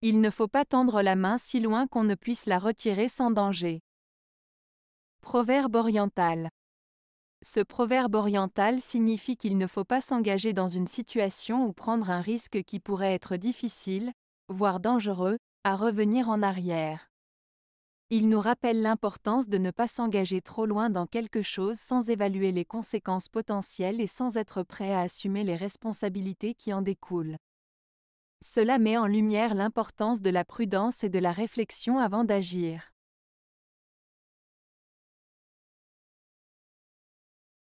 Il ne faut pas tendre la main si loin qu'on ne puisse la retirer sans danger. Proverbe oriental. Ce proverbe oriental signifie qu'il ne faut pas s'engager dans une situation ou prendre un risque qui pourrait être difficile, voire dangereux, à revenir en arrière. Il nous rappelle l'importance de ne pas s'engager trop loin dans quelque chose sans évaluer les conséquences potentielles et sans être prêt à assumer les responsabilités qui en découlent. Cela met en lumière l'importance de la prudence et de la réflexion avant d'agir.